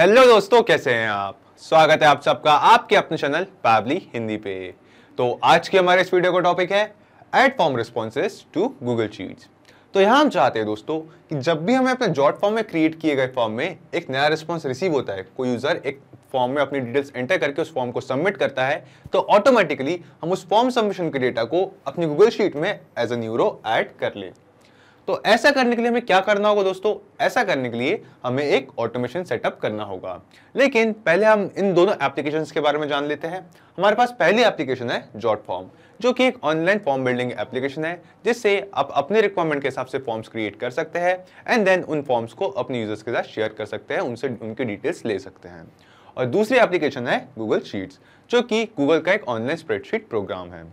hello दोस्तों कैसे हैं आप स्वागत है आप सबका आपके अपने चैनल पैबली हिंदी पे तो आज के हमारे इस वीडियो का टॉपिक है add form responses to Google चीज तो यहाँ हम चाहते हैं दोस्तों कि जब भी हमें अपने जॉट फॉर्म में क्रिएट किए गए फॉर्म में एक नया रिस्पॉन्स रिसीव होता है कोई यूज़र एक फॉर्म में अपनी डिटेल्स एंटर करके उस फॉर्म को सबमिट करता है तो ऑटोमेटिकली हम उस फॉर्म सबमिशन के डेटा को अपनी गूगल शीट में एज अ न्यूरो ऐड कर लें तो ऐसा करने के लिए हमें क्या करना होगा दोस्तों ऐसा करने के लिए हमें एक ऑटोमेशन सेटअप करना होगा लेकिन पहले हम इन दोनों एप्लीकेशन के बारे में जान लेते हैं हमारे पास पहली एप्लीकेशन है जॉट फॉर्म जो कि एक ऑनलाइन फॉर्म बिल्डिंग एप्लीकेशन है जिससे आप अपने रिक्वायरमेंट के हिसाब से फॉर्म्स क्रिएट कर सकते हैं एंड देन उन फॉर्म्स को अपने यूजर्स के साथ शेयर कर सकते हैं उनसे उनकी डिटेल्स ले सकते हैं और दूसरी एप्लीकेशन है गूगल शीट्स जो कि गूगल का एक ऑनलाइन स्प्रेडशीट प्रोग्राम है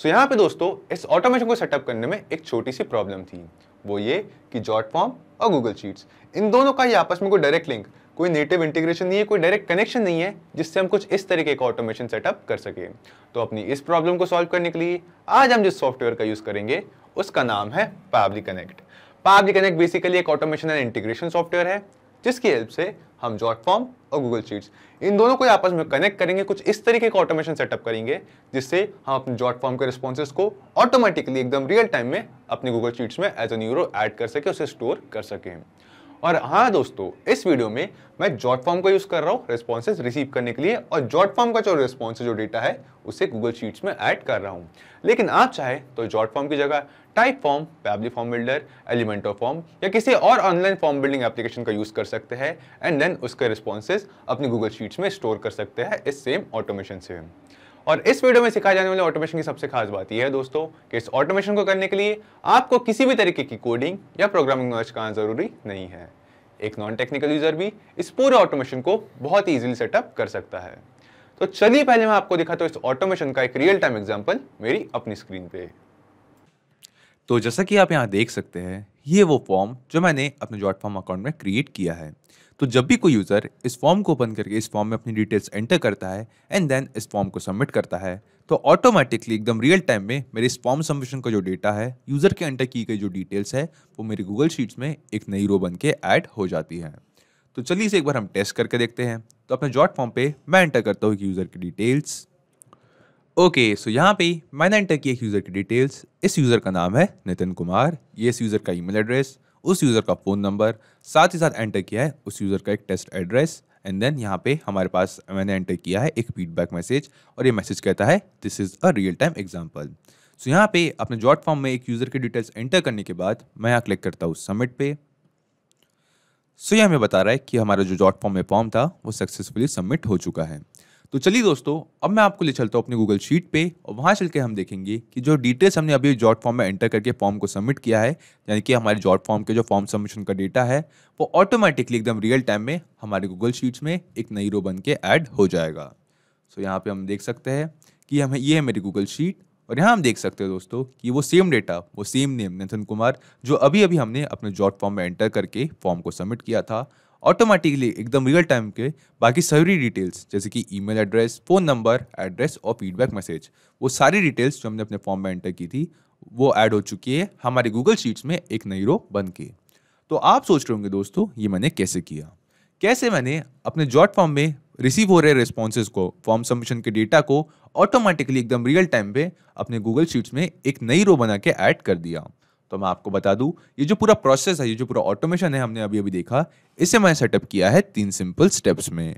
सो so, यहाँ पे दोस्तों इस ऑटोमेशन को सेटअप करने में एक छोटी सी प्रॉब्लम थी वो ये कि जॉट फॉर्म और गूगल शीट्स इन दोनों का ही आपस में कोई डायरेक्ट लिंक कोई नेटिव इंटीग्रेशन नहीं है कोई डायरेक्ट कनेक्शन नहीं है जिससे हम कुछ इस तरीके का ऑटोमेशन सेटअप कर सके तो अपनी इस प्रॉब्लम को सॉल्व करने के लिए आज हम जिस सॉफ्टवेयर का यूज़ करेंगे उसका नाम है Pabbly connect Pabbly connect basically एक ऑटोमेशन एंड इंटीग्रेशन सॉफ्टवेयर है जिसकी हेल्प से हम जॉट फॉर्म और गूगल शीट्स इन दोनों को आपस में कनेक्ट करेंगे कुछ इस तरीके का ऑटोमेशन सेटअप करेंगे जिससे हम अपने जॉट फॉर्म के रिस्पॉन्सेज को ऑटोमेटिकली एकदम रियल टाइम में अपने गूगल शीट्स में एज अ न्यूरो ऐड कर सके उसे स्टोर कर सकें और हाँ दोस्तों इस वीडियो में मैं जॉट फॉर्म का यूज़ कर रहा हूँ रिस्पॉन्सेज रिसीव करने के लिए और जॉट फॉर्म का जो रिस्पॉन्स जो डेटा है उसे गूगल शीट्स में ऐड कर रहा हूँ लेकिन आप चाहे तो जॉट फॉर्म की जगह Typeform Pabbly form builder Elementor form या किसी और ऑनलाइन फॉर्म बिल्डिंग एप्लीकेशन का यूज़ कर सकते हैं एंड देन उसके रिस्पॉन्सेज अपनी गूगल शीट्स में स्टोर कर सकते हैं इस सेम ऑटोमेशन से और इस वीडियो में सिखाए जाने वाले ऑटोमेशन की सबसे खास बात यह है दोस्तों कि इस ऑटोमेशन को करने के लिए आपको किसी भी तरीके की कोडिंग या प्रोग्रामिंग नॉलेज का ज़रूरी नहीं है एक नॉन टेक्निकल यूज़र भी इस पूरे ऑटोमेशन को बहुत ही ईजिली सेटअप कर सकता है तो चलिए पहले मैं आपको दिखाता हूँ इस ऑटोमेशन का एक रियल टाइम एग्जाम्पल मेरी अपनी स्क्रीन पे तो जैसा कि आप यहाँ देख सकते हैं ये वो फॉर्म जो मैंने अपने जॉट फॉर्म अकाउंट में क्रिएट किया है तो जब भी कोई यूज़र इस फॉर्म को ओपन करके इस फॉर्म में अपनी डिटेल्स एंटर करता है एंड देन इस फॉर्म को सबमिट करता है तो ऑटोमेटिकली एकदम रियल टाइम में मेरे इस फॉर्म सबमिशन का जो डेटा है यूज़र के एंटर की गई जो डिटेल्स है वो मेरी गूगल शीट्स में एक नई रो बन के ऐड हो जाती है तो चलिए इसे एक बार हम टेस्ट करके देखते हैं तो अपने जॉट फॉर्म पर मैं एंटर करता हूँ यूज़र की डिटेल्स ओके सो यहाँ पे मैंने एंटर किया यूज़र की डिटेल्स इस यूज़र का नाम है नितिन कुमार ये इस यूज़र का ईमेल एड्रेस उस यूज़र का फ़ोन नंबर साथ ही साथ एंटर किया है उस यूज़र का एक टेस्ट एड्रेस एंड देन यहाँ पे हमारे पास मैंने एंटर किया है एक फीडबैक मैसेज और ये मैसेज कहता है this is a real time example so यहाँ पे अपने जॉट फॉर्म में एक यूज़र की डिटेल्स एंटर करने के बाद मैं यहाँ क्लिक करता हूँ सबमिट पे सो so, यह हमें बता रहा है कि हमारा जो जॉट फॉर्म में फॉर्म था वो सक्सेसफुली सबमिट हो चुका है तो चलिए दोस्तों अब मैं आपको ले चलता हूँ अपने गूगल शीट पे और वहाँ चल के हम देखेंगे कि जो डिटेल्स हमने अभी जॉट फॉर्म में एंटर करके फॉर्म को सबमिट किया है यानी कि हमारे जॉट फॉर्म के जो फॉर्म सबमिशन का डेटा है वो ऑटोमेटिकली एकदम रियल टाइम में हमारे गूगल शीट्स में एक नई रो बन के ऐड हो जाएगा सो यहाँ पर हम देख सकते हैं कि हमें ये है मेरी गूगल शीट और यहाँ हम देख सकते हैं दोस्तों कि वो सेम डेटा वो सेम नेम नितिन कुमार जो अभी अभी हमने अपने जॉट फॉर्म में एंटर करके फॉर्म को सबमिट किया था ऑटोमेटिकली एकदम रियल टाइम के बाकी सभी डिटेल्स जैसे कि email address phone number address और फीडबैक मैसेज वो सारी डिटेल्स जो हमने अपने फॉर्म में एंटर की थी वो ऐड हो चुकी है हमारे गूगल शीट्स में एक नई रो बन के तो आप सोच रहे होंगे दोस्तों ये मैंने कैसे किया कैसे मैंने अपने जॉट फॉर्म में रिसीव हो रहे रिस्पॉन्सेज को फॉर्म सबमिशन के डेटा को ऑटोमेटिकली एकदम रियल टाइम पे अपने गूगल शीट्स में एक नई रो बना के ऐड कर दिया तो मैं आपको बता दूं ये जो पूरा प्रोसेस है ये जो पूरा ऑटोमेशन है हमने अभी अभी देखा इसे मैंने सेटअप किया है तीन सिंपल स्टेप्स में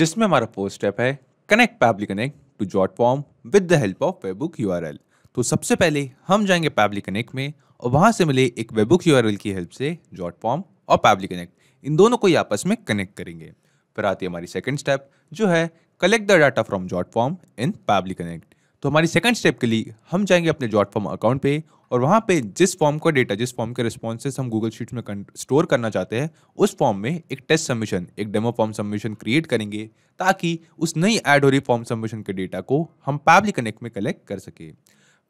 जिसमें हमारा फर्स्ट स्टेप है connect Pabbly connect to Jotform with the help of webhook URL तो सबसे पहले हम जाएंगे पैबली कनेक्ट में और वहाँ से मिले एक वेबुक यू की हेल्प से जॉट फॉर्म और पैबली कनेक्ट इन दोनों को ही आपस में कनेक्ट करेंगे फिर आती है हमारी सेकेंड स्टेप जो है collect the data from Jotform in Pabbly connect तो हमारी सेकंड स्टेप के लिए हम जाएंगे अपने जॉट फॉर्म अकाउंट पे और वहाँ पे जिस फॉर्म का डेटा जिस फॉर्म के रिस्पॉन्सेस हम गूगल शीट्स में स्टोर करना चाहते हैं उस फॉर्म में एक टेस्ट सबमिशन एक डेमो फॉर्म सबमिशन क्रिएट करेंगे ताकि उस नई एड हो रही फॉर्म सबमिशन के डेटा को हम पैबली कनेक्ट में कलेक्ट कर सकें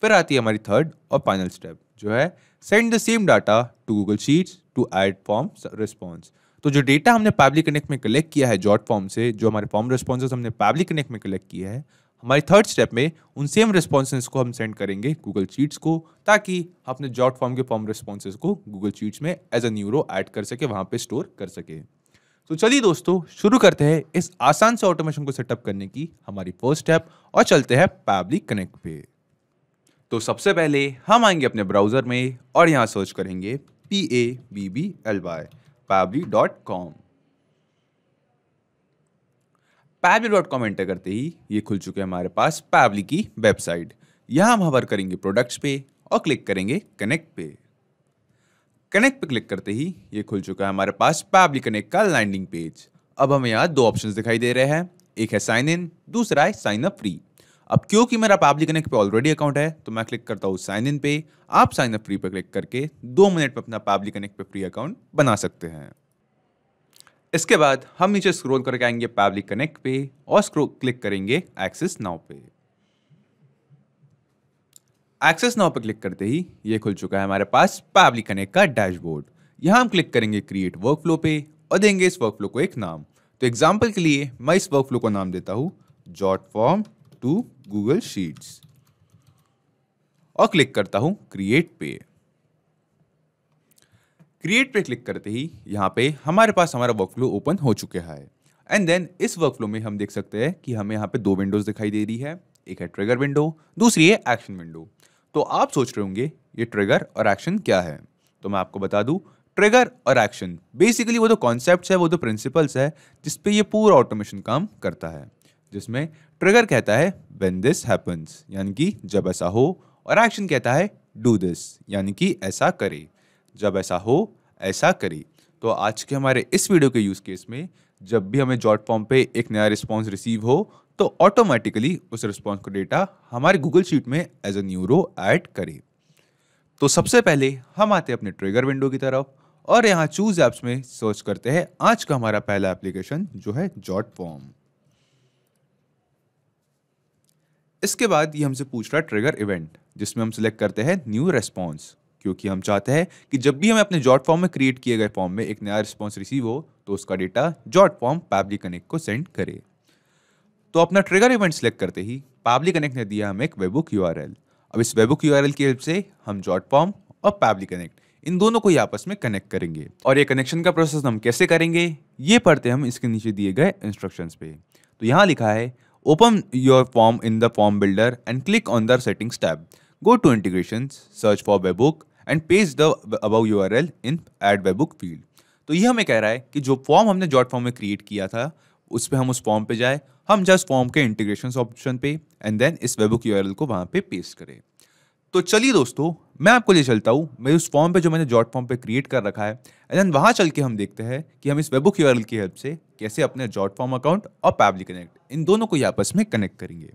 फिर आती है हमारी थर्ड और फाइनल स्टेप जो है send the same data to Google sheets to add form response तो जो डेटा हमने पैबली कनेक्ट में कलेक्ट किया है जॉट फॉर्म से जो हमारे फॉर्म रिस्पॉन्सेज हमने पैबली कनेक्ट में कलेक्ट किया है हमारे थर्ड स्टेप में उन सेम रिस्पॉन्सेस को हम सेंड करेंगे गूगल चीट्स को ताकि अपने जॉट फॉर्म के फॉर्म रिस्पॉन्सेज को गूगल चीट्स में एज अ न्यूरो ऐड कर सके वहाँ पर स्टोर कर सके तो चलिए दोस्तों शुरू करते हैं इस आसान से ऑटोमेशन को सेटअप करने की हमारी फर्स्ट स्टेप और चलते हैं पैबली कनेक्ट पे तो सबसे पहले हम आएंगे अपने ब्राउज़र में और यहाँ सर्च करेंगे P A B B L Y Pabbly dot com Pabbly dot com enter करते ही ये खुल चुके हैं हमारे पास पैबली की वेबसाइट यहाँ हम हवर करेंगे प्रोडक्ट्स पे और क्लिक करेंगे कनेक्ट पे कनेक्ट पे क्लिक करते ही ये खुल चुका है हमारे पास पैबली कनेक्ट का लैंडिंग पेज अब हमें यहाँ दो ऑप्शन दिखाई दे रहे हैं एक है साइन इन दूसरा है साइन अप फ्री अब क्योंकि मेरा पब्लिक कनेक्ट पे ऑलरेडी अकाउंट है तो मैं क्लिक करता हूँ साइन इन पे आप साइन अप फ्री पे क्लिक करके दो मिनट में अपना पब्लिक कनेक्ट पे फ्री अकाउंट बना सकते हैं इसके बाद हम नीचे स्क्रोल करके आएंगे पैबली कनेक्ट पे और स्क्रोल क्लिक करेंगे एक्सेस नाउ पे एक्सेस नाउ पर क्लिक करते ही ये खुल चुका है हमारे पास पब्लिक कनेक्ट का डैशबोर्ड यहां हम क्लिक करेंगे क्रिएट वर्कफ्लो पे और देंगे इस वर्कफ्लो को एक नाम तो एग्जाम्पल के लिए मैं इस वर्कफ्लो को नाम देता हूं Jotform to Google sheets और क्लिक करता हूं क्रिएट पे क्रिएट पे क्लिक करते ही यहाँ पे हमारे पास हमारा वर्क फ्लो ओपन हो चुका है एंड देन इस वर्क फ्लो में हम देख सकते हैं कि हमें यहाँ पे दो विंडोज दिखाई दे रही है एक है ट्रिगर विंडो दूसरी है एक्शन विंडो तो आप सोच रहे होंगे ये ट्रिगर और एक्शन क्या है तो मैं आपको बता दूँ ट्रिगर और एक्शन बेसिकली वो जो कॉन्सेप्ट है वो जो प्रिंसिपल्स है जिसपे ये पूरा ऑटोमेशन काम करता है जिसमें ट्रिगर कहता है वेन दिस हैपन्स यानी कि जब ऐसा हो और एक्शन कहता है डू दिस यानी कि ऐसा करे जब ऐसा हो ऐसा करी तो आज के हमारे इस वीडियो के यूज़ केस में जब भी हमें जॉट फॉर्म पे एक नया रिस्पॉन्स रिसीव हो तो ऑटोमेटिकली उस रिस्पॉन्स का डेटा हमारे गूगल शीट में एज ए न्यूरो ऐड करें तो सबसे पहले हम आते हैं अपने ट्रिगर विंडो की तरफ और यहाँ चूज ऐप्स में सर्च करते हैं आज का हमारा पहला एप्लीकेशन जो है जॉट फॉर्म इसके बाद ये हमसे पूछ रहा है ट्रिगर इवेंट जिसमें हम सिलेक्ट करते हैं न्यू रेस्पॉन्स क्योंकि हम चाहते हैं कि जब भी हमें अपने जॉट फॉर्म में क्रिएट किए गए फॉर्म में एक नया रिस्पॉन्स रिसीव हो तो उसका data Jotform Pabbly connect को सेंड करे तो अपना ट्रिगर इवेंट सेलेक्ट करते ही पैबली कनेक्ट ने दिया हमें एक वेबुक यू अब इस वेबुक यू की हेल्प से हम जॉट फॉर्म और पैबली कनेक्ट इन दोनों को ही आपस में कनेक्ट करेंगे और ये कनेक्शन का प्रोसेस हम कैसे करेंगे ये पढ़ते हम इसके नीचे दिए गए इंस्ट्रक्शन पे तो यहाँ लिखा है open your form in the form builder and click on the settings tab go to integration search for webhook and paste the above URL in add webhook field तो ये हमें कह रहा है कि जो फॉर्म हमने जॉट फॉर्म में क्रिएट किया था उस पर हम उस फॉर्म पे जाए हम जस्ट फॉर्म के इंटीग्रेशन ऑप्शन पे एंड देन इस वेबुक यू आर एल को वहाँ पे पेस्ट करें तो चलिए दोस्तों मैं आपको ले चलता हूँ मेरे उस फॉर्म पे जो मैंने जॉट फॉर्म पे क्रिएट कर रखा है एंड देन वहाँ चल के हम देखते हैं कि हम इस वेबुक यू की हेल्प से कैसे अपने जॉट फॉर्म अकाउंट और पैबली कनेक्ट इन दोनों को आपस में कनेक्ट करेंगे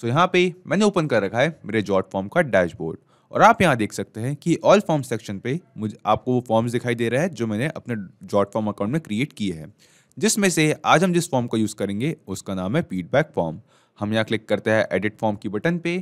सो so यहाँ पे मैंने ओपन कर रखा है मेरे जॉट फॉर्म का डैशबोर्ड और आप यहाँ देख सकते हैं कि ऑल फॉर्म सेक्शन पे मुझे आपको वो फॉर्म्स दिखाई दे रहा है जो मैंने अपने जॉट फॉर्म अकाउंट में क्रिएट किए हैं जिसमें से आज हम जिस फॉर्म का यूज़ करेंगे उसका नाम है फीडबैक फॉर्म हम यहाँ क्लिक करते हैं एडिट फॉर्म की बटन पे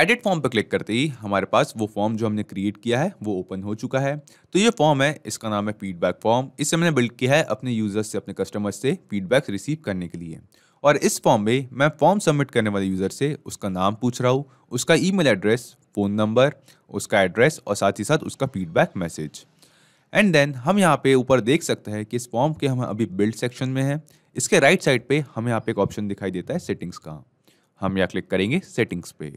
एडिट फॉर्म पर क्लिक करते ही हमारे पास वो फॉर्म जो हमने क्रिएट किया है वो ओपन हो चुका है तो ये फॉर्म है इसका नाम है फीडबैक फॉर्म इससे मैंने बिल्ड किया है अपने यूज़र्स से अपने कस्टमर्स से फीडबैक रिसीव करने के लिए और इस फॉर्म में मैं फॉर्म सबमिट करने वाले यूज़र से उसका नाम पूछ रहा हूँ उसका ईमेल एड्रेस फ़ोन नंबर उसका एड्रेस और साथ ही साथ उसका फीडबैक मैसेज एंड देन हम यहाँ पे ऊपर देख सकते हैं कि इस फॉर्म के हम अभी बिल्ड सेक्शन में हैं इसके राइट साइड पे हमें यहाँ पे एक ऑप्शन दिखाई देता है सेटिंग्स का हम यहाँ क्लिक करेंगे सेटिंग्स पे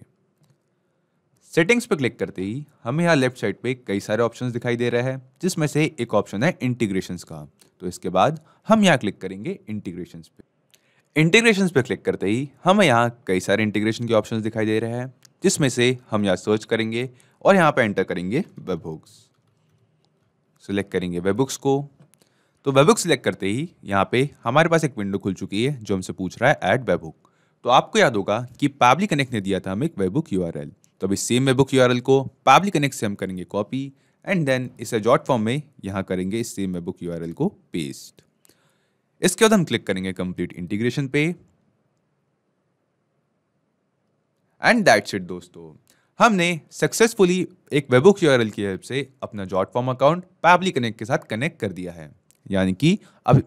सेटिंग्स पे क्लिक करते ही हमें यहाँ लेफ्ट साइड पे कई सारे ऑप्शन दिखाई दे रहे हैं जिसमें से एक ऑप्शन है इंटीग्रेशन का तो इसके बाद हम यहाँ क्लिक करेंगे इंटीग्रेशन पे इंटीग्रेशन पर क्लिक करते ही हमें यहाँ कई सारे इंटीग्रेशन के ऑप्शन दिखाई दे रहे हैं जिसमें से हम यहाँ सर्च करेंगे और यहाँ पर एंटर करेंगे वेब बुक्स सिलेक्ट करेंगे वेब बुक्स को तो वेब बुक सिलेक्ट करते ही यहाँ पे हमारे पास एक विंडो खुल चुकी है जो हमसे पूछ रहा है ऐड वेब बुक तो आपको याद होगा कि पैबली कनेक्ट ने दिया था हमें एक वेब बुक यू तो अभी सेम वेब बुक यू को पैबली कनेक्ट से हम करेंगे कॉपी एंड देन इसे जॉट फॉर्म में यहाँ करेंगे इस सेम वेब बुक यू को पेस्ट इसके बाद हम क्लिक करेंगे कंप्लीट इंटीग्रेशन पे एंड दैट्स इट दोस्तों हमने सक्सेसफुली एक वेबुक यू की हेल्प से अपना Jotform account Pabbly connect के साथ कनेक्ट कर दिया है यानी कि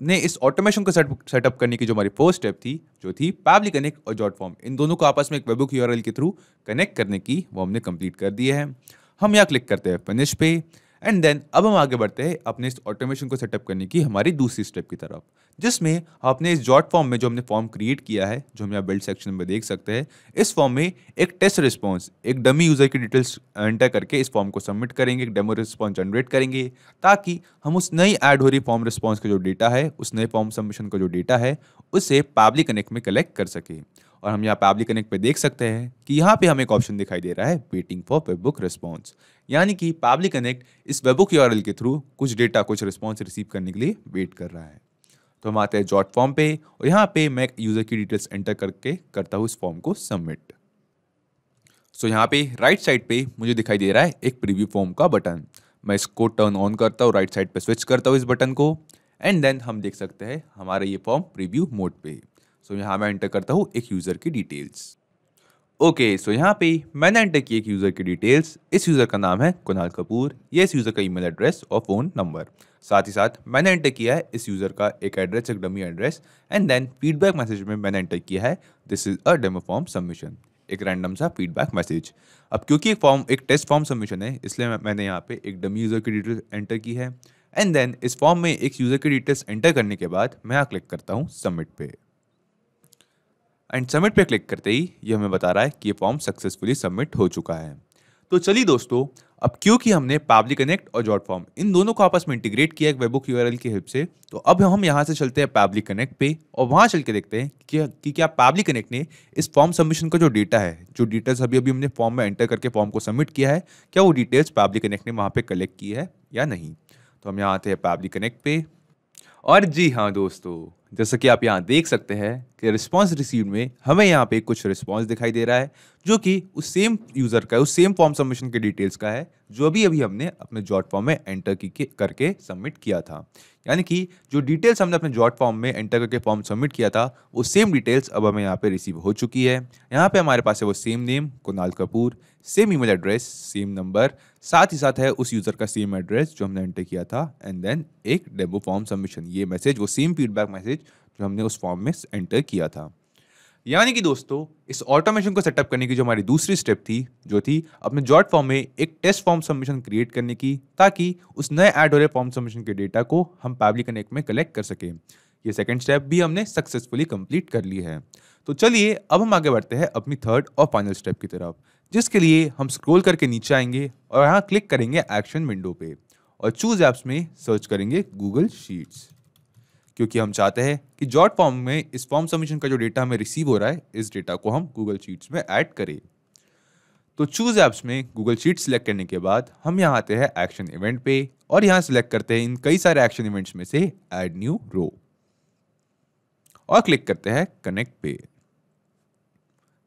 ने इस ऑटोमेशन को सेटअप करने की जो हमारी फर्स्ट स्टेप थी जो थी पैबली कनेक्ट और जॉट फॉर्म इन दोनों को आपस में एक वेबुक यूआरएल के थ्रू कनेक्ट करने की वो हमने कंप्लीट कर दी है हम यहाँ क्लिक करते हैं फिनिश पे एंड देन अब हम आगे बढ़ते हैं अपने इस ऑटोमेशन को सेटअप करने की हमारी दूसरी स्टेप की तरफ जिसमें आपने इस जॉट फॉर्म में जो हमने फॉर्म क्रिएट किया है जो हम यहाँ बिल्ड सेक्शन में देख सकते हैं इस फॉर्म में एक टेस्ट रिस्पॉन्स एक डमी यूज़र की डिटेल्स एंटर करके इस फॉर्म को सबमिट करेंगे एक डेमो रिस्पॉन्स जनरेट करेंगे ताकि हम उस नई एड हो रही फॉर्म रिस्पॉन्स का जो डेटा है उस नए फॉर्म सबमिशन का जो डेटा है उसे पब्लिक कनेक्ट में कलेक्ट कर सकें और हम यहाँ पैबली कनेक्ट पे देख सकते हैं कि यहाँ पे हमें एक ऑप्शन दिखाई दे रहा है वेटिंग फॉर बुक रिस्पॉन्स यानी कि पब्लिक कनेक्ट इस वेबुक यूआरएल के थ्रू कुछ डेटा कुछ रिस्पॉन्स रिसीव करने के लिए वेट कर रहा है तो हम आते हैं जॉट फॉर्म पे और यहाँ पे मैं यूज़र की डिटेल्स एंटर करके करता हूँ इस फॉर्म को सबमिट सो so, यहाँ पे राइट साइड पे मुझे दिखाई दे रहा है एक प्रीव्यू फॉर्म का बटन मैं इसको टर्न ऑन करता हूँ राइट साइड पे स्विच करता हूँ इस बटन को एंड देन हम देख सकते हैं हमारा ये फॉर्म प्रीव्यू मोड पे सो so, यहाँ मैं एंटर करता हूँ एक यूज़र की डिटेल्स ओके सो यहाँ पे मैंने एंटर की एक यूज़र की डिटेल्स इस यूज़र का नाम है कुणाल कपूर ये इस यूज़र का ईमेल एड्रेस और फ़ोन नंबर साथ ही साथ मैंने एंटर किया है इस यूज़र का एक एड्रेस एक dummy address and then feedback message में मैंने एंटर किया है this is a demo form submission एक रैंडम सा फीडबैक मैसेज अब क्योंकि एक फॉर्म एक टेस्ट फॉर्म सबमिशन है इसलिए मैंने यहाँ पे एक डमी यूज़र की डिटेल्स एंटर की है एंड देन इस फॉर्म में एक यूज़र की डिटेल्स एंटर करने के बाद मैं यहाँ क्लिक करता हूँ सबमिट पे एंड सबमिट पे क्लिक करते ही ये हमें बता रहा है कि ये फॉर्म सक्सेसफुली सबमिट हो चुका है तो चलिए दोस्तों अब क्योंकि हमने पब्लिक कनेक्ट और जॉट फॉर्म इन दोनों को आपस में इंटीग्रेट किया है वेबुक यू की हेल्प से तो अब हम यहाँ से चलते हैं पब्लिक कनेक्ट पे और वहाँ चल के देखते हैं कि, कि क्या पब्लिक कनेक्ट ने इस फॉर्म सबमिशन का जो डेटा है जो डिटेल्स अभी अभी हमने फॉर्म में एंटर करके फॉर्म को सबमिट किया है क्या वो डिटेल्स पब्लिक कनेक्ट ने वहाँ पर कलेक्ट की है या नहीं तो हम यहाँ आते हैं पब्लिक कनेक्ट पे और जी हाँ दोस्तों जैसा कि आप यहाँ देख सकते हैं कि रिस्पॉन्स रिसीव में हमें यहाँ पे कुछ रिस्पॉन्स दिखाई दे रहा है जो कि उस सेम यूज़र का उस सेम फॉर्म सबमिशन के डिटेल्स का है जो अभी अभी हमने अपने जॉट फॉर्म में एंटर की करके सबमिट किया था यानी कि जो डिटेल्स हमने अपने जॉट फॉर्म में एंटर करके फॉर्म सबमिट किया था वो सेम डिटेल्स अब हमें यहाँ पे रिसीव हो चुकी है यहाँ पे हमारे पास है वो same name Kunal Kapoor same email address same number साथ ही साथ है उस यूज़र का सेम एड्रेस जो हमने एंटर किया था एंड देन एक डेमो फॉर्म सबमिशन ये मैसेज वो सेम फीडबैक मैसेज जो हमने उस फॉर्म में एंटर किया था यानी कि दोस्तों इस ऑटोमेशन को सेटअप करने की जो हमारी दूसरी स्टेप थी जो थी अपने जॉट फॉर्म में एक टेस्ट फॉर्म सबमिशन क्रिएट करने की ताकि उस नए ऐड हो रहे फॉर्म सबमिशन के डेटा को हम पैबली कनेक्ट में कलेक्ट कर सकें ये सेकेंड स्टेप भी हमने सक्सेसफुली कंप्लीट कर ली है तो चलिए अब हम आगे बढ़ते हैं अपनी थर्ड और फाइनल स्टेप की तरफ जिसके लिए हम स्क्रोल करके नीचे आएंगे और यहाँ क्लिक करेंगे एक्शन विंडो पे और चूज ऐप्स में सर्च करेंगे गूगल शीट्स क्योंकि हम चाहते हैं कि जॉट फॉर्म में इस फॉर्म सबमिशन का जो डेटा हमें रिसीव हो रहा है इस डेटा को हम गूगल शीट्स में ऐड करें तो चूज़ ऐप्स में गूगल शीट सिलेक्ट करने के बाद हम यहाँ आते हैं एक्शन इवेंट पे और यहाँ सिलेक्ट करते हैं इन कई सारे एक्शन इवेंट्स में से एड न्यू रो और क्लिक करते हैं कनेक्ट पे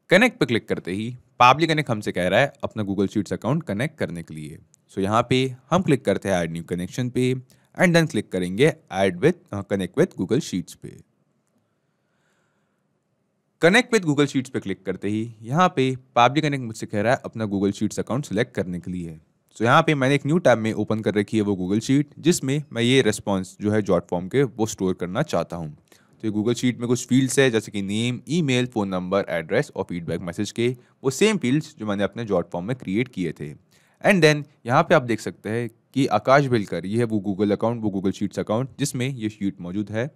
कनेक्ट पे क्लिक करते ही पब्लिक कनेक्ट हमसे कह रहा है अपना गूगल शीट्स अकाउंट कनेक्ट करने के लिए सो so यहाँ पे हम क्लिक करते हैं ऐड न्यू कनेक्शन पे एंड देन क्लिक करेंगे add with connect with Google Sheets पे कनेक्ट विथ गूगल शीट्स पे क्लिक करते ही यहाँ पे पब्लिक कनेक्ट मुझसे कह रहा है अपना गूगल शीट्स अकाउंट सेलेक्ट करने के लिए सो so, यहाँ पे मैंने एक न्यू टैब में ओपन कर रखी है वो गूगल शीट जिसमें मैं ये रेस्पॉन्स जो है जॉट फॉर्म के वो स्टोर करना चाहता हूँ तो ये गूगल शीट में कुछ फील्ड्स है जैसे कि नेम ई फ़ोन नंबर एड्रेस और फीडबैक मैसेज के वो सेम फील्ड्स जो मैंने अपने जॉट फॉर्म में क्रिएट किए थे एंड देन यहाँ पे आप देख सकते हैं कि आकाश बिलकर ये है वो गूगल अकाउंट वो गूगल शीट्स अकाउंट जिसमें ये शीट मौजूद है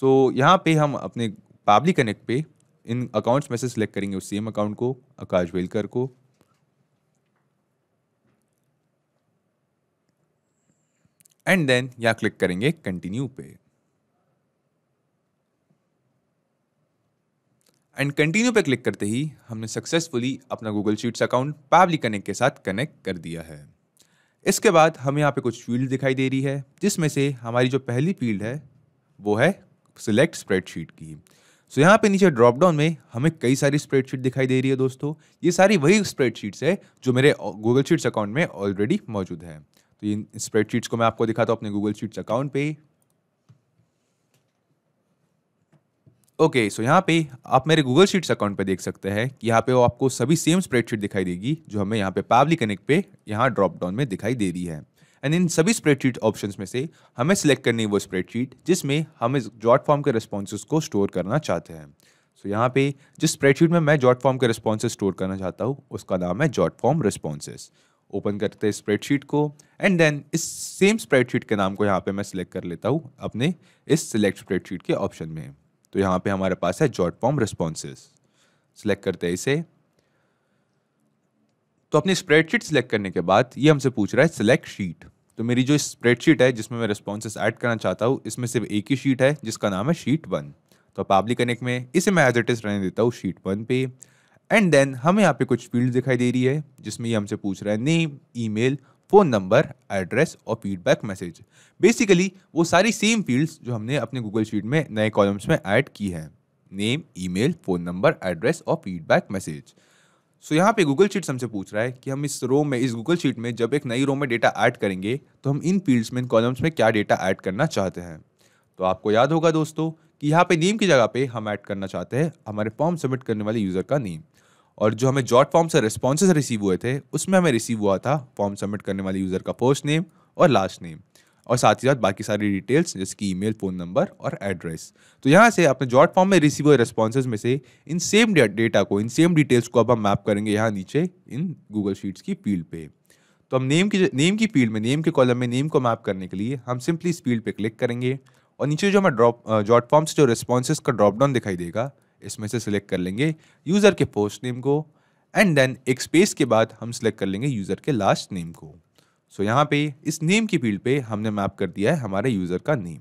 सो so, यहाँ पे हम अपने पाबली कनेक्ट पे इन अकाउंट्स में से सिलेक्ट करेंगे उस सेम अकाउंट को आकाश वेलकर को एंड देन यहाँ क्लिक करेंगे कंटिन्यू पे एंड कंटिन्यू पे क्लिक करते ही हमने सक्सेसफुली अपना Google Sheets account public connect के साथ कनेक्ट कर दिया है इसके बाद हमें यहाँ पे कुछ फील्ड दिखाई दे रही है जिसमें से हमारी जो पहली फील्ड है वो है सिलेक्ट स्प्रेडशीट की सो so, यहाँ पे नीचे ड्रॉप डाउन में हमें कई सारी स्प्रेडशीट दिखाई दे रही है दोस्तों ये सारी वही स्प्रेडशीट्स है जो मेरे गूगल शीट्स अकाउंट में ऑलरेडी मौजूद है तो इन स्प्रेडशीट्स को मैं आपको दिखाता हूँ अपने गूगल शीट्स अकाउंट पे ओके सो यहाँ पे आप मेरे गूगल शीट्स अकाउंट पे देख सकते हैं कि यहाँ पे वो आपको सभी सेम स्प्रेडशीट दिखाई देगी जो हमें यहाँ पे पावली कनेक्ट पे यहाँ ड्रॉप डाउन में दिखाई दे रही है एंड इन सभी स्प्रेडशीट ऑप्शंस में से हमें सिलेक्ट करनी है वो स्प्रेडशीट जिसमें हम इस जॉट फॉर्म के रिस्पॉन्स को स्टोर करना चाहते हैं सो so, यहाँ पे जिस स्प्रेडशीट में मैं जॉट फॉर्म के रिस्पॉन्स स्टोर करना चाहता हूँ उसका नाम है जॉट फॉर्म रिस्पॉन्सेज ओपन करते हैं स्प्रेडशीट को एंड देन इस सेम स्प्रेडशीट के नाम को यहाँ पे मैं सिलेक्ट कर लेता हूँ अपने इस सिलेक्ट स्प्रेडशीट के ऑप्शन में तो यहाँ पे हमारे पास है जॉट फॉर्म रिस्पॉन्सेज सेलेक्ट करते हैं इसे तो अपनी स्प्रेडशीट सेलेक्ट करने के बाद ये हमसे पूछ रहा है सिलेक्ट शीट तो मेरी जो स्प्रेडशीट है जिसमें मैं रिस्पॉन्सेज ऐड करना चाहता हूँ इसमें सिर्फ एक ही शीट है जिसका नाम है शीट वन तो पब्लिक कनेक्ट में इसे मैं एज इट इज़ रहने देता हूँ शीट वन पे एंड देन हमें यहाँ पे कुछ फील्ड दिखाई दे रही है जिसमें ये हमसे पूछ रहा है name email phone number address और फीडबैक मैसेज बेसिकली वो सारी सेम फील्ड्स जो हमने अपने गूगल शीट में नए कॉलम्स में ऐड की हैं name email phone number address और फीडबैक मैसेज सो यहाँ पे गूगल शीट हमसे पूछ रहा है कि हम इस रो में इस गूगल शीट में जब एक नई रो में डेटा ऐड करेंगे तो हम इन फील्ड्स में इन कॉलम्स में क्या डेटा ऐड करना चाहते हैं तो आपको याद होगा दोस्तों कि यहाँ पे नेम की जगह पे हम ऐड करना चाहते हैं हमारे फॉर्म सबमिट करने वाले यूज़र का नेम और जो हमें जॉट फॉर्म से रिस्पॉन्सेज रिसीव हुए थे उसमें हमें रिसीव हुआ था फॉर्म सबमिट करने वाले यूज़र का पोस्ट नेम और लास्ट नेम और साथ ही साथ बाकी सारी डिटेल्स जैसे कि ईमेल फ़ोन नंबर और एड्रेस तो यहाँ से अपने जॉट फॉर्म में रिसीव हुए रिस्पॉन्स में से इन सेम डेटा को इन सेम डिटेल्स को अब हम मैप करेंगे यहाँ नीचे इन गूगल शीट्स की फील्ड पे तो हम नेम की नेम की फील्ड में नेम के कॉलम में नेम को मैप करने के लिए हम सिंपली इस फील्ड पर क्लिक करेंगे और नीचे जो हमें ड्रॉप जॉट फॉर्म से जो रिस्पॉन्स का ड्रॉप डाउन दिखाई देगा इसमें से सिलेक्ट कर लेंगे यूज़र के पोस्ट नेम को एंड देन एक स्पेस के बाद हम सिलेक्ट कर लेंगे यूज़र के लास्ट नेम को सो so, यहाँ पे इस नेम की फील्ड पे हमने मैप कर दिया है हमारे यूज़र का नेम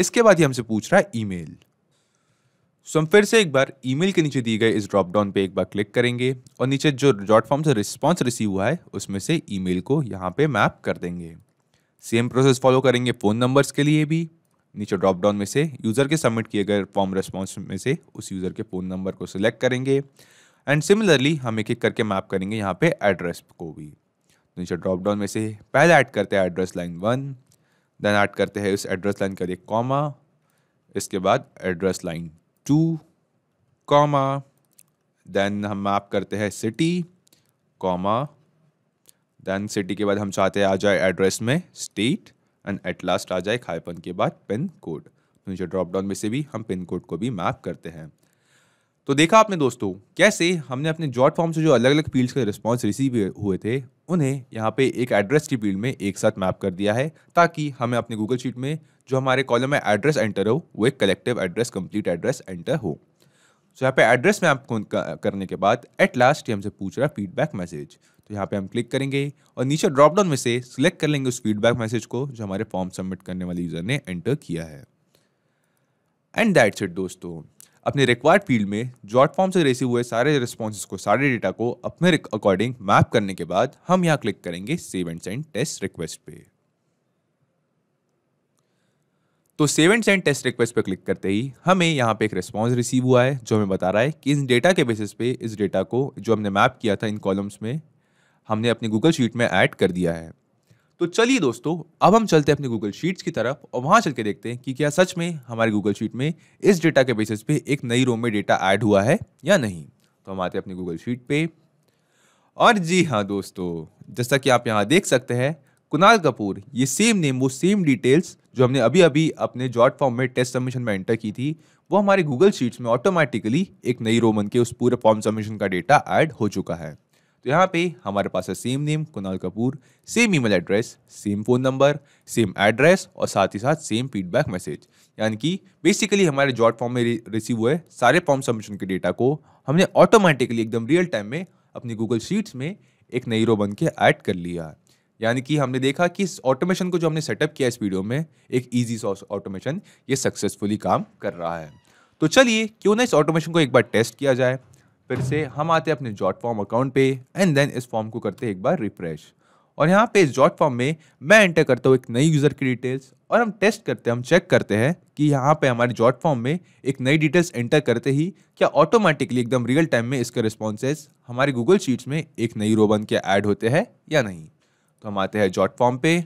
इसके बाद ये हमसे पूछ रहा है ई मेल सो हम फिर से एक बार मेल के नीचे दिए गए इस ड्रॉप डाउन पे एक बार क्लिक करेंगे और नीचे जो डॉट फॉर्म से रिस्पॉन्स रिसीव हुआ है उसमें से मेल को यहाँ पे मैप कर देंगे सेम प्रोसेस फॉलो करेंगे फ़ोन नंबर्स के लिए भी नीचे ड्रॉप डाउन में से यूज़र के सबमिट किए गए फॉर्म रेस्पॉन्स में से उस यूज़र के फ़ोन नंबर को सिलेक्ट करेंगे एंड सिमिलरली हम एक एक करके मैप करेंगे यहाँ पे एड्रेस को भी तो नीचे ड्रॉप डाउन में से पहले ऐड करते हैं address line one then add करते हैं उस एड्रेस लाइन का एक कॉमा इसके बाद address line two comma then हम मैप करते हैं सिटी कॉमा देन सिटी के बाद हम चाहते हैं आ जाए एड्रेस में स्टेट एंड एट लास्ट आ जाए खाएपन के बाद पिन कोड तो नीचे ड्रॉप डाउन में से भी हम पिन कोड को भी मैप करते हैं तो देखा आपने दोस्तों कैसे हमने अपने जॉट फॉर्म से जो अलग अलग फील्ड्स के रिस्पॉन्स रिसीव हुए थे उन्हें यहाँ पे एक एड्रेस की फील्ड में एक साथ मैप कर दिया है ताकि हमें अपने गूगल शीट में जो हमारे कॉलम में एड्रेस एंटर हो वो एक collective address complete address enter हो सो तो यहाँ पे एड्रेस मैप करने के बाद एट लास्ट ये हमसे पूछ रहा फीडबैक मैसेज तो यहाँ पे हम क्लिक करेंगे और नीचे ड्रॉपडाउन में से सिलेक्ट कर लेंगे उस फीडबैक मैसेज को जो हमारे फॉर्म सबमिट करने वाले यूज़र ने एंटर किया है एंड दैट्स इट दोस्तों अपने रिक्वायर्ड फील्ड में जॉट फॉर्म से रिसीव हुए सारे रिस्पॉन्स को सारे डेटा को अपने अकॉर्डिंग मैप करने के बाद हम यहाँ क्लिक करेंगे save and send test request पे तो save and send test request पे क्लिक करते ही हमें यहाँ पे एक रिस्पॉन्स रिसीव हुआ है जो हमें बता रहा है कि इस डेटा के बेसिस पे इस डेटा को जो हमने मैप किया था इन कॉलम्स में हमने अपने गूगल शीट में ऐड कर दिया है तो चलिए दोस्तों अब हम चलते हैं अपने गूगल शीट्स की तरफ और वहाँ चल के देखते हैं कि क्या सच में हमारे गूगल शीट में इस डेटा के बेसिस पे एक नई रो में डेटा ऐड हुआ है या नहीं तो हम आते हैं अपने गूगल शीट पे और जी हाँ दोस्तों जैसा कि आप यहाँ देख सकते हैं कुणाल कपूर ये सेम नेम वो सेम डिटेल्स जो हमने अभी अभी अपने जॉट फॉर्म में टेस्ट सबमिशन में एंटर की थी वो हमारे गूगल शीट्स में ऑटोमेटिकली एक नई रोमन के उस पूरे फॉर्म सबमिशन का डेटा ऐड हो चुका है तो यहाँ पे हमारे पास है same name Kunal Kapoor same email address same phone number same address और साथ ही साथ सेम फीडबैक मैसेज यानी कि बेसिकली हमारे जॉट फॉर्म में रिसीव हुए सारे फॉर्म सबमिशन के डेटा को हमने ऑटोमेटिकली एकदम रियल टाइम में अपनी गूगल शीट्स में एक नई रो बन के ऐड कर लिया यानी कि हमने देखा कि इस ऑटोमेशन को जो हमने सेटअप किया इस वीडियो में एक ईजी सॉस ऑटोमेशन ये सक्सेसफुली काम कर रहा है तो चलिए क्यों ना इस ऑटोमेशन को एक बार टेस्ट किया जाए फिर से हम आते हैं अपने जॉट फॉर्म अकाउंट पे एंड देन इस फॉर्म को करते हैं एक बार रिफ्रेश और यहाँ पे इस जॉट फॉर्म में मैं एंटर करता हूँ एक नई यूज़र की डिटेल्स और हम टेस्ट करते हैं हम चेक करते हैं कि यहाँ पे हमारे जॉट फॉर्म में एक नई डिटेल्स एंटर करते ही क्या ऑटोमेटिकली एकदम रियल टाइम में इसके रिस्पॉन्सेज हमारे गूगल शीट्स में एक नई रो बन के ऐड होते हैं या नहीं तो हम आते हैं जॉट फॉर्म पे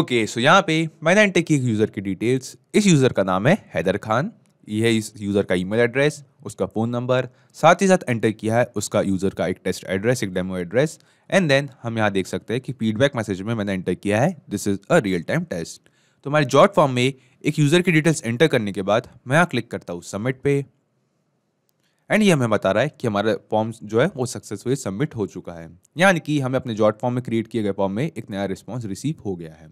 ओके सो यहाँ पे मैंने एंटर की एक यूज़र की डिटेल्स इस यूज़र का नाम है हैदर खान ये है इस यूज़र का ईमेल एड्रेस उसका फ़ोन नंबर साथ ही साथ एंटर किया है उसका यूज़र का एक टेस्ट एड्रेस एक डेमो एड्रेस एंड देन हम यहाँ देख सकते हैं कि फीडबैक मैसेज में मैंने एंटर किया है this is a real time test तो हमारे जॉट फॉर्म में एक यूज़र की डिटेल्स एंटर करने के बाद मैं यहाँ क्लिक करता हूँ सबमिट पे एंड ये हमें बता रहा है कि हमारा फॉर्म जो है वो सक्सेसफुली सबमिट हो चुका है यानी कि हमें अपने जॉट फॉर्म में क्रिएट किए गए फॉर्म में एक नया रिस्पॉन्स रिसीव हो गया है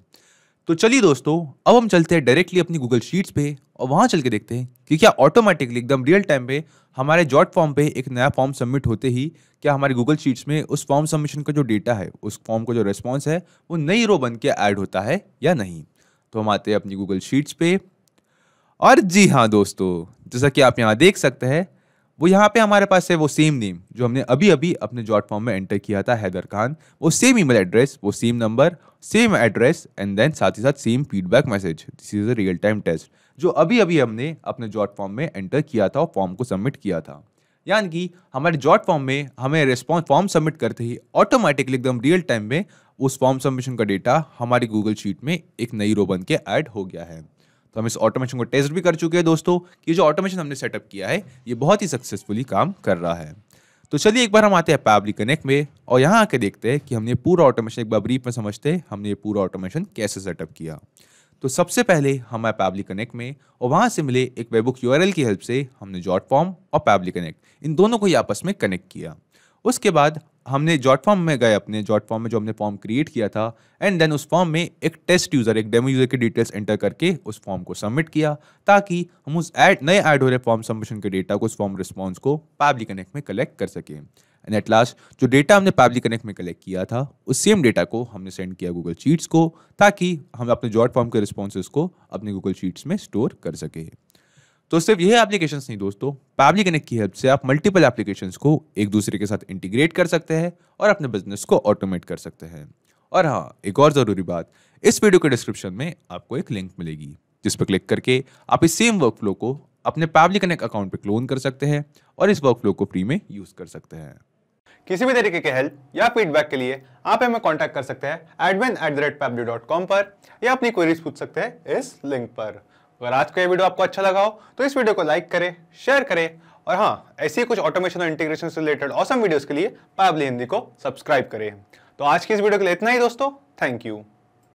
तो चलिए दोस्तों अब हम चलते हैं डायरेक्टली अपनी गूगल शीट्स पे और वहाँ चल के देखते हैं कि क्या ऑटोमेटिकली एकदम रियल टाइम पे हमारे जॉट फॉर्म पे एक नया फॉर्म सबमिट होते ही क्या हमारे गूगल शीट्स में उस फॉर्म सबमिशन का जो डेटा है उस फॉर्म का जो रिस्पॉन्स है वो नई रो बन के ऐड होता है या नहीं तो हम आते हैं अपनी गूगल शीट्स पे और जी हाँ दोस्तों जैसा कि आप यहाँ देख सकते हैं वो यहाँ पे हमारे पास है वो सेम नेम जो हमने अभी अभी अपने जॉट फॉर्म में एंटर किया था हैदर खान वो सेम ईमेल एड्रेस वो same number same address and then साथ ही साथ same feedback message this is a real time test जो अभी अभी हमने अपने जॉट फॉर्म में एंटर किया था और फॉर्म को सबमिट किया था यानी कि हमारे जॉट फॉर्म में हमें रिस्पॉन्स फॉर्म सबमिट करते ही ऑटोमेटिकली एकदम रियल टाइम में उस फॉर्म सबमिशन का डेटा हमारी गूगल शीट में एक नई रो बन के ऐड हो गया है तो हम इस ऑटोमेशन को टेस्ट भी कर चुके हैं दोस्तों कि जो ऑटोमेशन हमने सेटअप किया है ये बहुत ही सक्सेसफुली काम कर रहा है तो चलिए एक बार हम आते हैं पैबली कनेक्ट में और यहाँ आके देखते हैं कि हमने पूरा ऑटोमेशन एक बार ब्रीफ में समझते हैं हमने ये पूरा ऑटोमेशन कैसे सेटअप किया तो सबसे पहले हम आए पैबली कनेक्ट में और वहाँ से मिले एक वेबुक यू की हेल्प से हमने जॉट फॉर्म और पैबली कनेक्ट इन दोनों को ही आपस में कनेक्ट किया उसके बाद हमने जॉट फॉर्म में गए अपने जॉट फॉर्म में जो हमने फॉर्म क्रिएट किया था एंड देन उस फॉर्म में एक टेस्ट यूज़र एक डेमो यूज़र की डिटेल्स एंटर करके उस फॉर्म को सबमिट किया ताकि हम उस एड नए ऐड हो रहे फॉर्म सबमिशन के डेटा को उस फॉर्म रिस्पॉन्स को पब्लिक कनेक्ट में कलेक्ट कर सकें एंड एट लास्ट जो डेटा हमने पब्लिक कनेक्ट में कलेक्ट किया था उस सेम डेटा को हमने सेंड किया गूगल चीट्स को ताकि हम अपने जॉट फॉर्म के रिस्पॉन्स को अपने गूगल चीट्स में स्टोर कर सकें तो सिर्फ यही एप्लीकेशन नहीं दोस्तों पैबली कनेक्ट की हेल्प से आप मल्टीपल एप्लीकेशन को एक दूसरे के साथ इंटीग्रेट कर सकते हैं और अपने बिजनेस को ऑटोमेट कर सकते हैं और हाँ एक और ज़रूरी बात इस वीडियो के डिस्क्रिप्शन में आपको एक लिंक मिलेगी जिस पर क्लिक करके आप इस सेम वर्क फ्लो को अपने पैबली कनेक्ट अकाउंट पर क्लोन कर सकते हैं और इस वर्क फ्लो को फ्री में यूज़ कर सकते हैं किसी भी तरीके के हेल्प या फीडबैक के लिए आप हमें कॉन्टैक्ट कर सकते हैं admin at the rate Pabbly dot com पर या अपनी क्वेरीज पूछ सकते हैं इस लिंक पर अगर आज का ये वीडियो आपको अच्छा लगा हो तो इस वीडियो को लाइक करें शेयर करें और हाँ ऐसी कुछ ऑटोमेशन और इंटीग्रेशन से रिलेटेड औसम वीडियोस के लिए पाबली हिंदी को सब्सक्राइब करें तो आज की इस वीडियो के लिए इतना ही दोस्तों थैंक यू